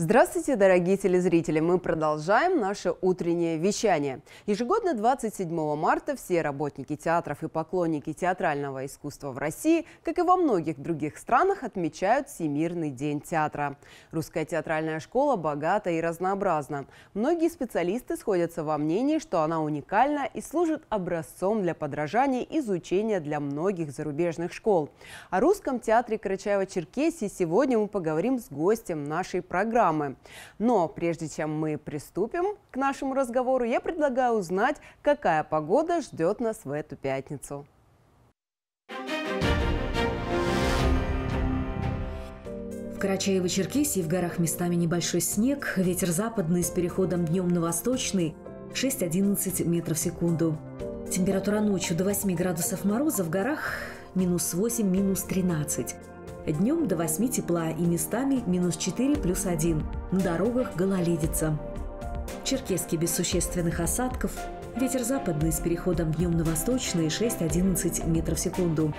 Здравствуйте, дорогие телезрители! Мы продолжаем наше утреннее вещание. Ежегодно 27 марта все работники театров и поклонники театрального искусства в России, как и во многих других странах, отмечают Всемирный день театра. Русская театральная школа богата и разнообразна. Многие специалисты сходятся во мнении, что она уникальна и служит образцом для подражания и изучения для многих зарубежных школ. О русском театре Карачаева-Черкесии сегодня мы поговорим с гостем нашей программы программы. Но прежде чем мы приступим к нашему разговору, я предлагаю узнать, какая погода ждет нас в эту пятницу. В Карачаево-Черкесии в горах местами небольшой снег, ветер западный с переходом днем на восточный 6-11 метров в секунду. Температура ночью до 8 градусов мороза в горах минус 8, минус 13. Днем до 8 тепла и местами минус 4 плюс 1. На дорогах гололедица. Черкески без существенных осадков. Ветер западный с переходом днем на восточный 6-11 метров в секунду.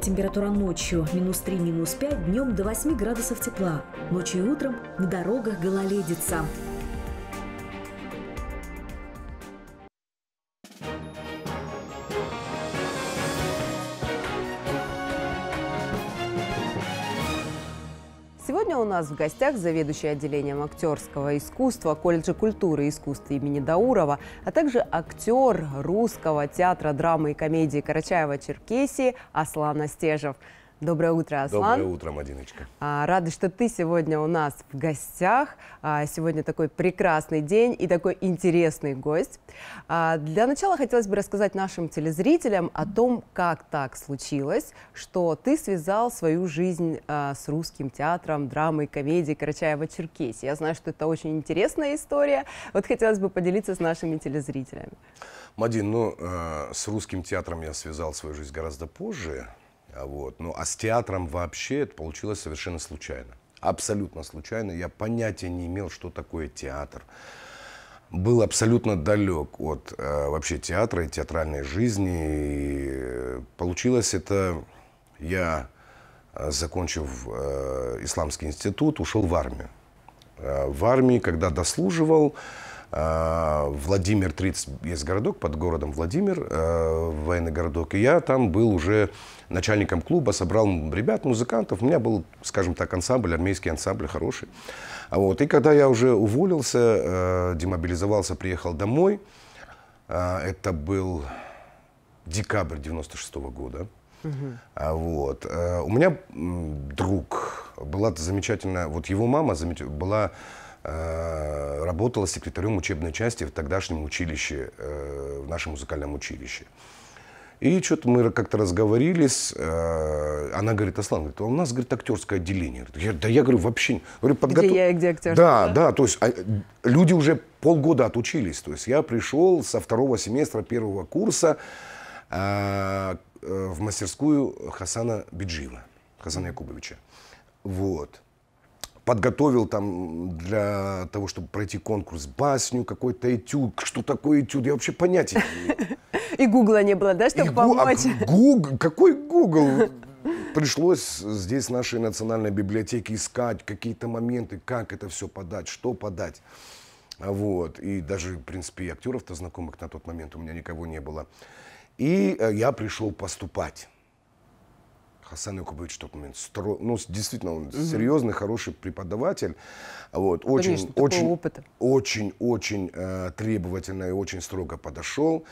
Температура ночью минус 3, минус 5, днем до 8 градусов тепла. Ночью и утром на дорогах гололедица. Сегодня у нас в гостях заведующий отделением актерского искусства колледжа культуры и искусства имени Даурова, а также актер русского театра драмы и комедии Карачаева-Черкесии Аслан Остежев. Доброе утро, Аслан. Доброе утро, Мадиночка. А, рада, что ты сегодня у нас в гостях. А, сегодня такой прекрасный день и такой интересный гость. А, для начала хотелось бы рассказать нашим телезрителям о том, как так случилось, что ты связал свою жизнь с русским театром, драмой, комедией Карачаева-Черкесии. Я знаю, что это очень интересная история. Вот хотелось бы поделиться с нашими телезрителями. Мадин, ну, с русским театром я связал свою жизнь гораздо позже, вот. Ну, а с театром вообще это получилось совершенно случайно. Абсолютно случайно. Я понятия не имел, что такое театр. Был абсолютно далек от э, вообще театра и театральной жизни. И получилось это... Я, э, закончив э, Исламский институт, ушел в армию. Э, в армии, когда дослуживал, Э, Владимир 30, есть городок под городом Владимир, э, военный городок. И я там был уже начальником клуба, собрал ребят, музыкантов. У меня был, скажем так, ансамбль, армейский ансамбль хороший. А вот. И когда я уже уволился, э, демобилизовался, приехал домой, это был декабрь 96 -го года. Угу. Вот. У меня друг была замечательная, вот его мама была Э, работала секретарем учебной части в тогдашнем училище, э, в нашем музыкальном училище. И что-то мы как-то разговорились. Э, она говорит, Аслан, говорит, а у нас, говорит, актерское отделение. Я, да я говорю, вообще... Говорю, подготов... Где я и где актер? Да, да, да, то есть а, люди уже полгода отучились. То есть я пришел со второго семестра первого курса в мастерскую Хасана Биджиева, Хасана Якубовича. Вот подготовил там для того, чтобы пройти конкурс басню, какой-то этюд. Что такое этюд? Я вообще понятия не имею. И гугла не было, да, чтобы а помочь? А, Какой гугл? Пришлось здесь в нашей национальной библиотеке искать какие-то моменты, как это все подать, что подать. А вот. И даже, в принципе, и актеров-то знакомых на тот момент у меня никого не было. И э, я пришел поступать. Хасан Якубович тот момент стро... ну, действительно, он угу. серьезный, хороший преподаватель. Вот, очень, очень, опыта. очень, очень э, требовательно и очень строго подошел.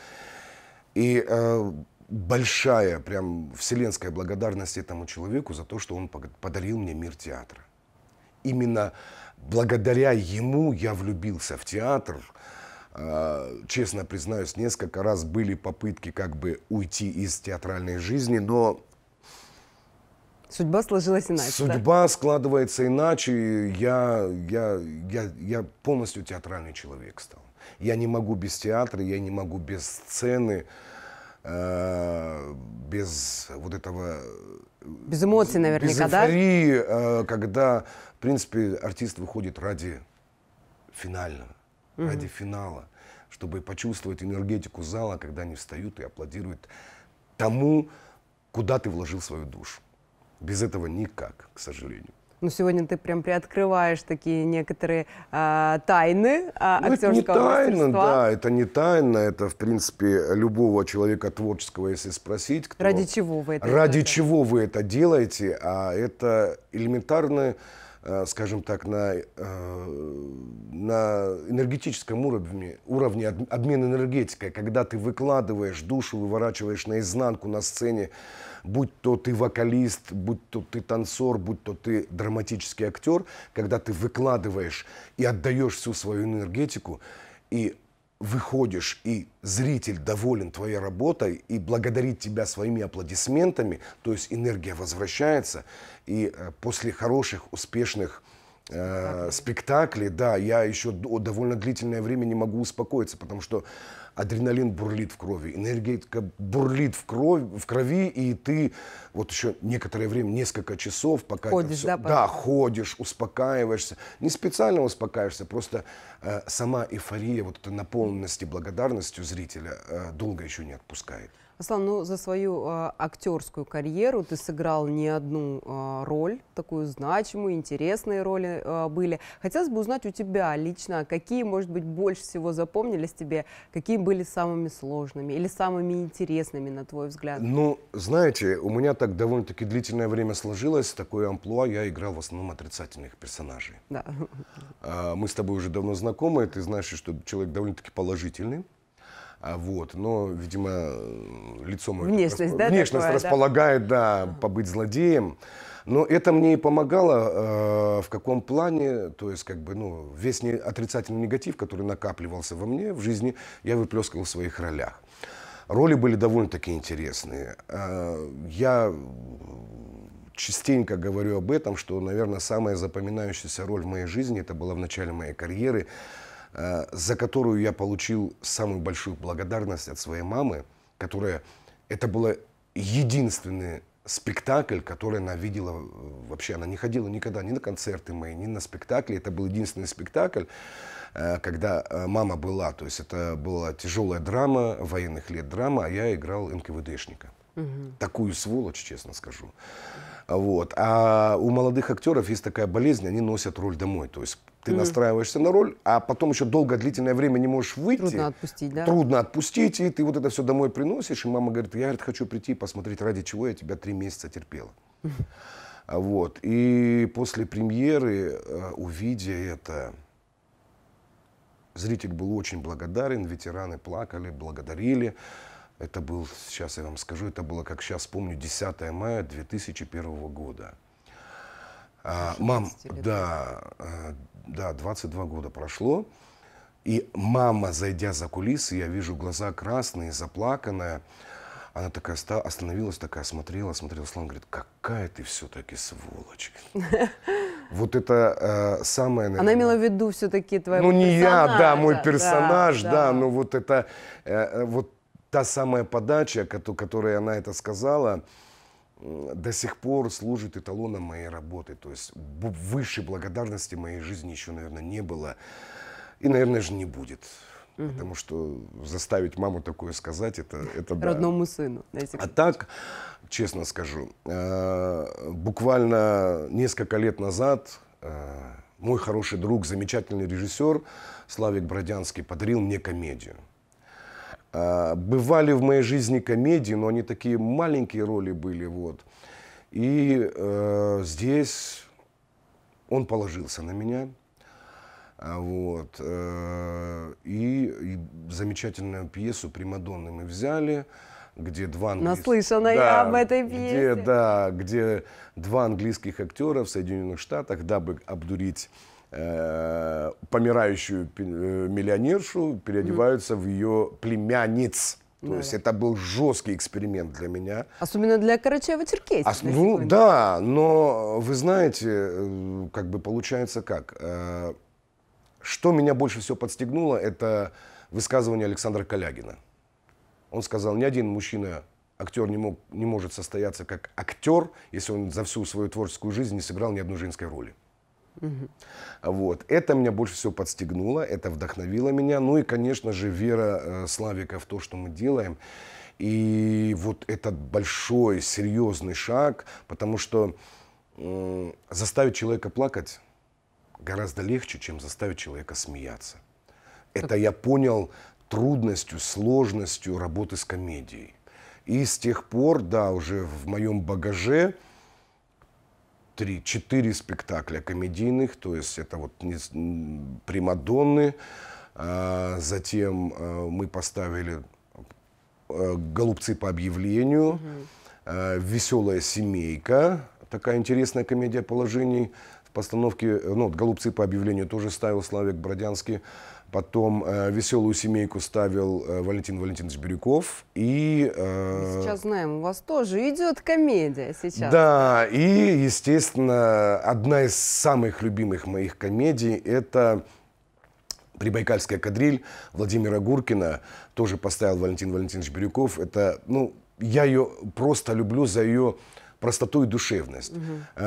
И э, большая, прям вселенская благодарность этому человеку за то, что он подарил мне мир театра. Именно благодаря ему я влюбился в театр. Э, честно признаюсь, несколько раз были попытки как бы уйти из театральной жизни, но Судьба сложилась иначе. Судьба да? складывается иначе. Я, я, я, я полностью театральный человек стал. Я не могу без театра, я не могу без сцены, э, без вот этого... Э, без эмоций наверняка, без эйфории, да? Э, когда, в принципе, артист выходит ради финального, угу. ради финала, чтобы почувствовать энергетику зала, когда они встают и аплодируют тому, куда ты вложил свою душу. Без этого никак, к сожалению. Ну, сегодня ты прям приоткрываешь такие некоторые э, тайны э, ну, актерского это не тайна, мастерства. да, это не тайна, это, в принципе, любого человека творческого, если спросить. Кто, ради чего вы это Ради делаете? чего вы это делаете, а это элементарно Э, скажем так, на, э, на энергетическом уровне, уровне обмен энергетикой, когда ты выкладываешь душу, выворачиваешь наизнанку на сцене, будь то ты вокалист, будь то ты танцор, будь то ты драматический актер, когда ты выкладываешь и отдаешь всю свою энергетику, и выходишь и зритель доволен твоей работой и благодарит тебя своими аплодисментами, то есть энергия возвращается. И э, после хороших, успешных э, спектаклей, да, я еще довольно длительное время не могу успокоиться, потому что адреналин бурлит в крови, энергетика бурлит в, крови, в крови, и ты вот еще некоторое время, несколько часов, пока ходишь, все, да, да, ходишь, успокаиваешься. Не специально успокаиваешься, просто э, сама эйфория вот этой наполненности благодарностью зрителя э, долго еще не отпускает. Аслан, ну за свою э, актерскую карьеру ты сыграл не одну э, роль, такую значимую, интересные роли э, были. Хотелось бы узнать у тебя лично, какие, может быть, больше всего запомнились тебе, какие были самыми сложными или самыми интересными, на твой взгляд? Ну, знаете, у меня так довольно-таки длительное время сложилось, такое амплуа, я играл в основном отрицательных персонажей. Да. Мы с тобой уже давно знакомы, ты знаешь, что человек довольно-таки положительный. А вот, но, видимо, э, лицо мое... Внешность, расп... да? Внешность такое, располагает, да? да, побыть злодеем. Но это мне и помогало э, в каком плане, то есть как бы, ну, весь не, отрицательный негатив, который накапливался во мне в жизни, я выплескал в своих ролях. Роли были довольно-таки интересные. Э, я частенько говорю об этом, что, наверное, самая запоминающаяся роль в моей жизни, это была в начале моей карьеры, Э, за которую я получил самую большую благодарность от своей мамы, которая... Это было единственный спектакль, который она видела э, вообще. Она не ходила никогда ни на концерты мои, ни на спектакли. Это был единственный спектакль, э, когда мама была. То есть это была тяжелая драма, военных лет драма, а я играл НКВДшника. Угу. Такую сволочь, честно скажу. Вот. А у молодых актеров есть такая болезнь, они носят роль домой. То есть ты mm настраиваешься на роль, а потом еще долго длительное время не можешь выйти. Трудно отпустить, да? Трудно отпустить, и ты вот это все домой приносишь, и мама говорит, я говорит, хочу прийти и посмотреть, ради чего я тебя три месяца терпела. mm Вот. И после премьеры, э, увидя это, зритель был очень благодарен, ветераны плакали, благодарили. Это был, сейчас я вам скажу, это было, как сейчас помню, 10 мая 2001 года. А, мам, лет. да, э, да, 22 года прошло. И мама, зайдя за кулисы, я вижу глаза красные, заплаканная. Она такая остановилась, такая смотрела, смотрела. слон говорит, какая ты все-таки сволочь. Вот это э, самое, Она имела в виду все-таки твоего Ну, не я, да, мой персонаж, да, но вот это, э, э, вот та самая подача, которой она это сказала, до сих пор служит эталоном моей работы. То есть высшей благодарности моей жизни еще, наверное, не было. И, наверное же, не будет. Угу. Потому что заставить маму такое сказать, это, это да. Родному сыну. А так, честно скажу, э, буквально несколько лет назад э, мой хороший друг, замечательный режиссер Славик Бродянский подарил мне комедию. А, бывали в моей жизни комедии, но они такие маленькие роли были. Вот. И э, здесь он положился на меня. А, вот. Э, и, и замечательную пьесу «Примадонны» мы взяли, где два английских... Наслышана да, я об этой пьесе. Где, да, где два английских актера в Соединенных Штатах, дабы обдурить э, помирающую э, миллионершу переодеваются mm. в ее племянниц. То ну да. есть это был жесткий эксперимент для меня. Особенно для Карачаева-Черкесии. Ос- а ну, да, но вы знаете, э, как бы получается как. Э, что меня больше всего подстегнуло, это высказывание Александра Калягина. Он сказал, ни один мужчина актер не, мог, не может состояться как актер, если он за всю свою творческую жизнь не сыграл ни одной женской роли. Угу. Вот. Это меня больше всего подстегнуло, это вдохновило меня. Ну и, конечно же, вера э, Славика в то, что мы делаем. И вот этот большой, серьезный шаг, потому что э, заставить человека плакать гораздо легче, чем заставить человека смеяться. Это я понял трудностью, сложностью работы с комедией. И с тех пор, да, уже в моем багаже три-четыре спектакля комедийных, то есть это вот не «Примадонны», а, затем э, мы поставили э, «Голубцы по объявлению», угу. «Веселая семейка», такая интересная комедия положений, постановки, э, ну, «Голубцы по объявлению» тоже ставил Славик Бродянский. Потом э, «Веселую семейку» ставил э, Валентин Валентинович Бирюков. И, э, сейчас знаем, у вас тоже идет комедия сейчас. Да, и, естественно, одна из самых любимых моих комедий – это «Прибайкальская кадриль» Владимира Гуркина. Тоже поставил Валентин Валентинович Бирюков. Это, ну, я ее просто люблю за ее простоту и душевность. Угу.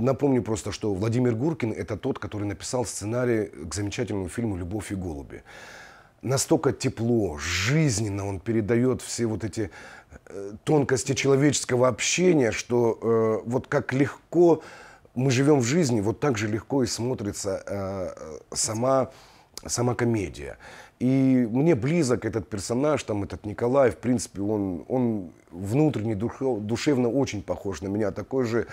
Напомню просто, что Владимир Гуркин – это тот, который написал сценарий к замечательному фильму «Любовь и голуби». Настолько тепло, жизненно он передает все вот эти э, тонкости человеческого общения, что э, вот как легко мы живем в жизни, вот так же легко и смотрится сама, сама комедия. И мне близок этот персонаж, там, этот Николай, в принципе, он, он внутренне, душевно очень похож на меня, такой же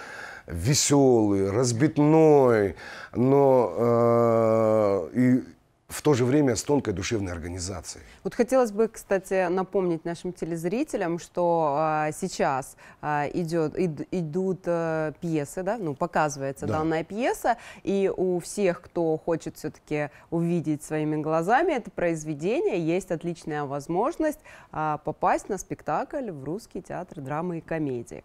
веселый, разбитной, но э, и в то же время с тонкой душевной организацией. Вот хотелось бы, кстати, напомнить нашим телезрителям, что а, сейчас а, идет, ид, идут а, пьесы, да, ну, показывается да. данная пьеса, и у всех, кто хочет все-таки увидеть своими глазами это произведение, есть отличная возможность а, попасть на спектакль в Русский театр драмы и комедии.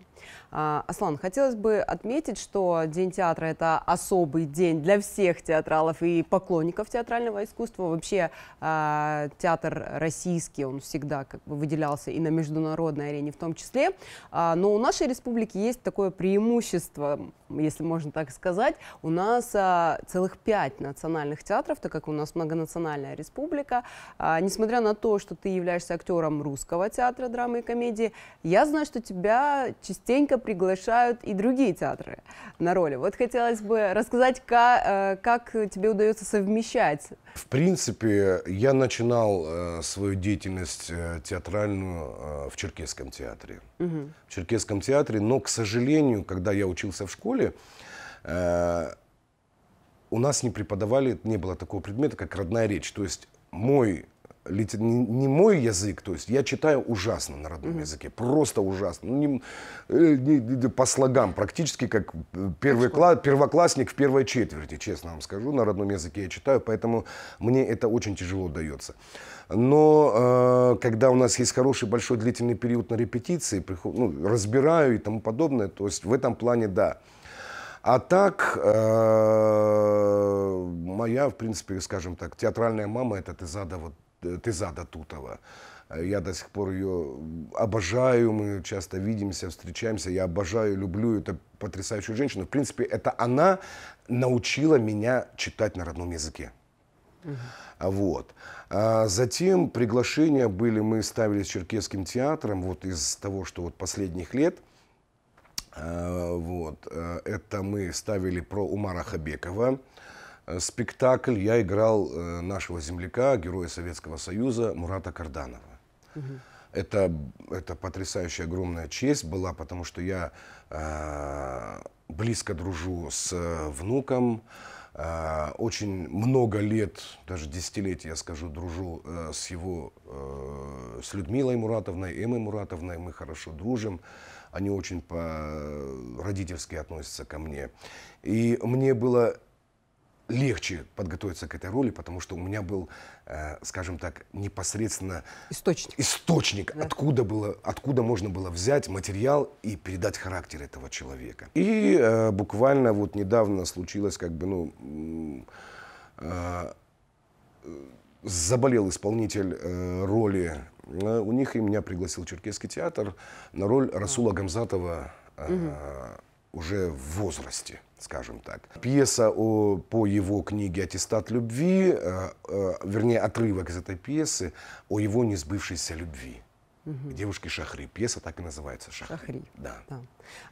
А, Аслан, хотелось бы отметить, что День театра – это особый день для всех театралов и поклонников театрального искусства, искусства. Вообще а, театр российский, он всегда как бы выделялся и на международной арене в том числе. А, но у нашей республики есть такое преимущество, если можно так сказать. У нас а, целых пять национальных театров, так как у нас многонациональная республика. несмотря на то, что ты являешься актером русского театра драмы и комедии, я знаю, что тебя частенько приглашают и другие театры на роли. Вот хотелось бы рассказать, как, э, как тебе удается совмещать в принципе, я начинал э, свою деятельность э, театральную э, в Черкесском театре. Угу. В Черкесском театре, но, к сожалению, когда я учился в школе, у нас не преподавали, не было такого предмета, как родная речь. То есть мой не мой язык, то есть я читаю ужасно на родном mm-hmm. языке, просто ужасно, ну, э, не, не, не, по слогам, практически как э, первый кла- первоклассник в первой четверти, честно вам скажу, на родном языке я читаю, поэтому мне это очень тяжело дается. Но э, когда у нас есть хороший большой длительный период на репетиции, приход, ну, разбираю и тому подобное, то есть в этом плане да. А так, э, моя, в принципе, скажем так, театральная мама, это ты зада вот Э, Тезада Тутова. Э, я до сих пор ее обожаю, мы часто видимся, встречаемся. Я обожаю, люблю эту потрясающую женщину. В принципе, это она научила меня читать на родном языке. Угу. Вот. А затем приглашения были, мы ставили с Черкесским театром, вот из того, что вот последних лет. А, вот. А, это мы ставили про Умара Хабекова. Э, спектакль я играл э, нашего земляка, героя Советского Союза Мурата Карданова. Угу. Это, это потрясающая огромная честь была, потому что я э, близко дружу с э, внуком, очень много лет, даже десятилетий, я скажу, дружу с его, с Людмилой Муратовной, Эммой Муратовной, мы хорошо дружим они очень по-родительски относятся ко мне. И мне было легче подготовиться к этой роли, потому что у меня был, э, скажем так, непосредственно источник, источник да. откуда, было, откуда можно было взять материал и передать характер этого человека. И э, буквально вот недавно случилось как бы, ну, э, э, заболел исполнитель э, роли. Э, у них и меня пригласил Черкесский театр на роль Расула Гамзатова э, угу. уже в возрасте скажем так. Пьеса о, по его книге «Аттестат любви», э, э вернее, отрывок из этой пьесы о его несбывшейся любви. Угу. Девушки Шахри. Пьеса так и называется Шахри. Шахри. Да. да.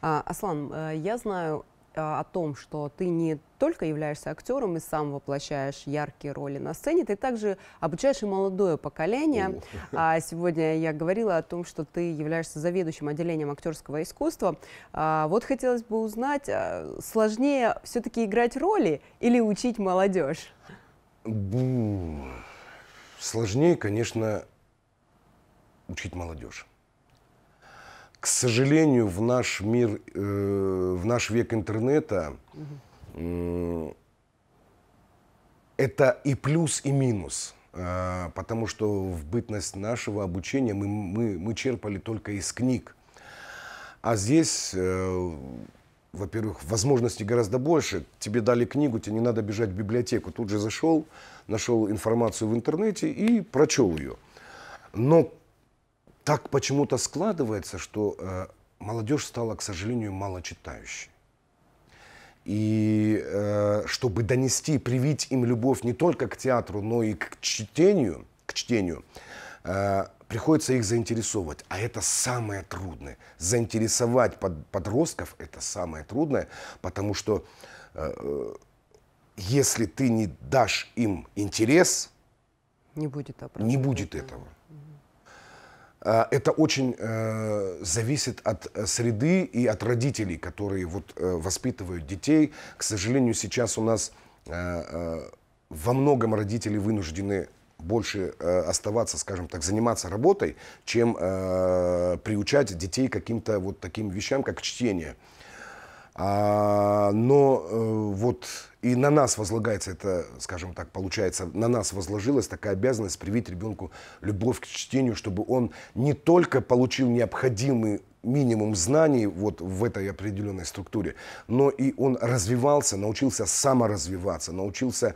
А, Аслан, э, я знаю а, о том, что ты не только являешься актером и сам воплощаешь яркие роли на сцене, ты также обучаешь и молодое поколение. А сегодня я говорила о том, что ты являешься заведующим отделением актерского искусства. А вот хотелось бы узнать, а, сложнее все-таки играть роли или учить молодежь? Сложнее, конечно, учить молодежь к сожалению, в наш мир, э, в наш век интернета э, это и плюс, и минус. Э, потому что в бытность нашего обучения мы, мы, мы черпали только из книг. А здесь, э, во-первых, возможностей гораздо больше. Тебе дали книгу, тебе не надо бежать в библиотеку. Тут же зашел, нашел информацию в интернете и прочел ее. Но так почему-то складывается, что э, молодежь стала, к сожалению, малочитающей. И э, чтобы донести, привить им любовь не только к театру, но и к чтению, к чтению, э, приходится их заинтересовывать. А это самое трудное. Заинтересовать под, подростков – это самое трудное, потому что э, если ты не дашь им интерес, не будет, не будет этого. А, это очень э, зависит от э, среды и от родителей, которые вот, э, воспитывают детей. К сожалению, сейчас у нас э, э, во многом родители вынуждены больше э, оставаться, скажем так, заниматься работой, чем э, приучать детей каким-то вот таким вещам, как чтение. А, но э, вот и на нас возлагается это, скажем так, получается, на нас возложилась такая обязанность привить ребенку любовь к чтению, чтобы он не только получил необходимый минимум знаний вот в этой определенной структуре, но и он развивался, научился саморазвиваться, научился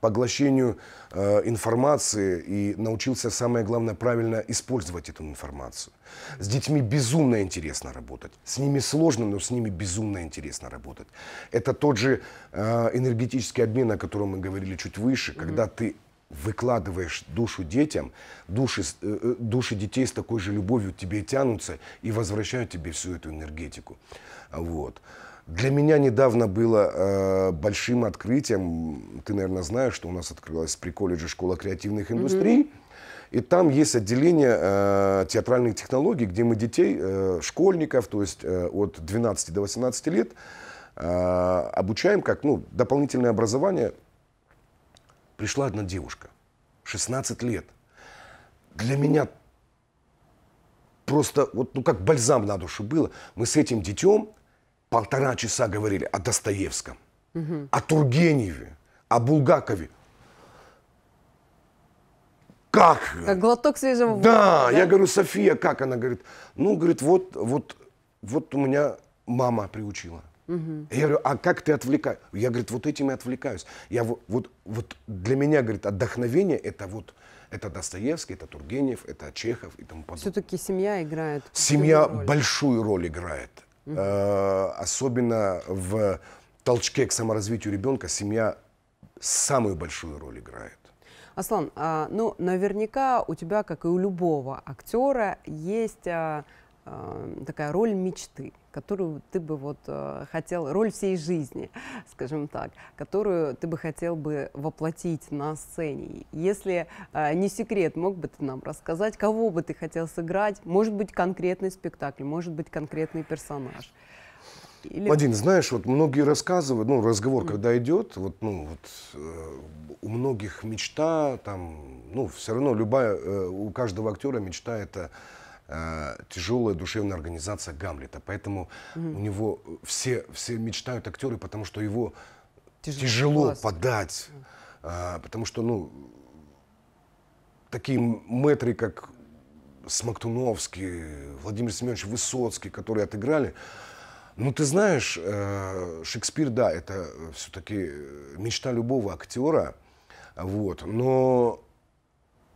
поглощению э, информации и научился, самое главное, правильно использовать эту информацию. С детьми безумно интересно работать. С ними сложно, но с ними безумно интересно работать. Это тот же э, энергетический обмен, о котором мы говорили чуть выше, mm-hmm. когда ты выкладываешь душу детям, души, э, э, души детей с такой же любовью к тебе тянутся и возвращают тебе всю эту энергетику. Вот. Для меня недавно было э, большим открытием, ты, наверное, знаешь, что у нас открылась при колледже школа креативных индустрий, mm-hmm. и там есть отделение э, театральных технологий, где мы детей, э, школьников, то есть э, от 12 до 18 лет, э, обучаем как ну, дополнительное образование. Пришла одна девушка, 16 лет. Для меня просто вот, ну, как бальзам на душу было. Мы с этим детем полтора часа говорили о Достоевском, угу. о Тургеневе, о Булгакове. Как? Как глоток свежего воздуха. Да, да, я говорю, София, как? Она говорит, ну, говорит, вот, вот, вот у меня мама приучила. Угу. Я говорю, а как ты отвлекаешь? Я, говорит, вот этим и отвлекаюсь. Я вот, вот, вот для меня, говорит, отдохновение это вот, это Достоевский, это Тургенев, это Чехов и тому подобное. Все-таки семья играет. Семья роль. большую роль играет. Э, особенно в толчке к саморазвитию ребенка семья самую большую роль играет. Аслан, а, ну, наверняка у тебя, как и у любого актера, есть а, а, такая роль мечты которую ты бы вот э, хотел, роль всей жизни, скажем так, которую ты бы хотел бы воплотить на сцене? Если э, не секрет, мог бы ты нам рассказать, кого бы ты хотел сыграть? Может быть, конкретный спектакль, может быть, конкретный персонаж? Или... Вадим, знаешь, вот многие рассказывают, ну, разговор, mm. когда идет, вот, ну, вот, э, у многих мечта, там, ну, все равно любая, э, у каждого актера мечта это Э, тяжелая душевная организация Гамлета. Поэтому mm-hmm. у него все, все мечтают актеры, потому что его тяжело, тяжело подать. Mm-hmm. А, потому что, ну, такие метры, как Смоктуновский, Владимир Семенович Высоцкий, которые отыграли, ну, ты знаешь, э, Шекспир, да, это все-таки мечта любого актера, вот, но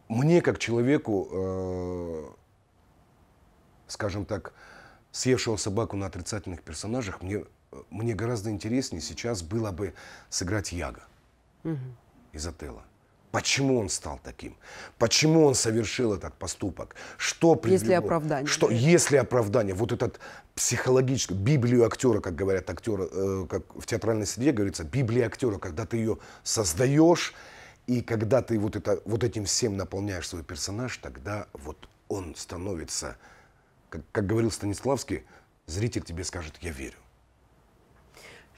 мне, как человеку, скажем так, съевшего собаку на отрицательных персонажах, мне, мне гораздо интереснее сейчас было бы сыграть Яга угу. из Отелла. Почему он стал таким? Почему он совершил этот поступок? Что привело? Если оправдание. Что, если оправдание. Вот этот психологический, библию актера, как говорят актеры, э, как в театральной среде говорится, библия актера, когда ты ее создаешь, и когда ты вот, это, вот этим всем наполняешь свой персонаж, тогда вот он становится как, как говорил Станиславский, зритель тебе скажет «я верю».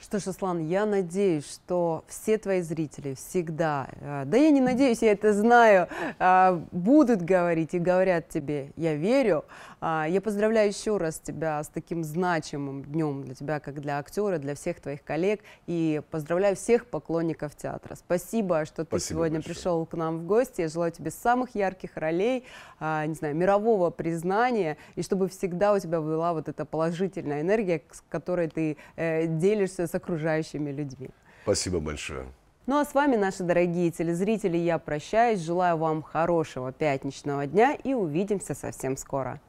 Что ж, Аслан, я надеюсь, что все твои зрители всегда, э, да я не надеюсь, я это знаю, э, будут говорить и говорят тебе «я верю», а, я поздравляю еще раз тебя с таким значимым днем для тебя, как для актера, для всех твоих коллег. И поздравляю всех поклонников театра. Спасибо, что ты Спасибо сегодня большое. пришел к нам в гости. Я желаю тебе самых ярких ролей, а, не знаю, мирового признания. И чтобы всегда у тебя была вот эта положительная энергия, с которой ты э, делишься с окружающими людьми. Спасибо большое. Ну а с вами, наши дорогие телезрители, я прощаюсь. Желаю вам хорошего пятничного дня и увидимся совсем скоро.